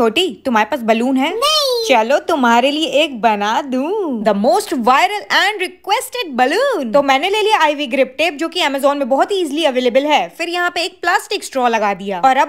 छोटी तुम्हारे पास बलून है नहीं। चलो तुम्हारे लिए एक बना दू the most viral and requested balloon तो मैंने ले लिया आईवी ग्रिप टेप जो कि अमेजोन में बहुत ही इजिली अवेलेबल है फिर यहाँ पे एक प्लास्टिक स्ट्रॉ लगा दिया और अब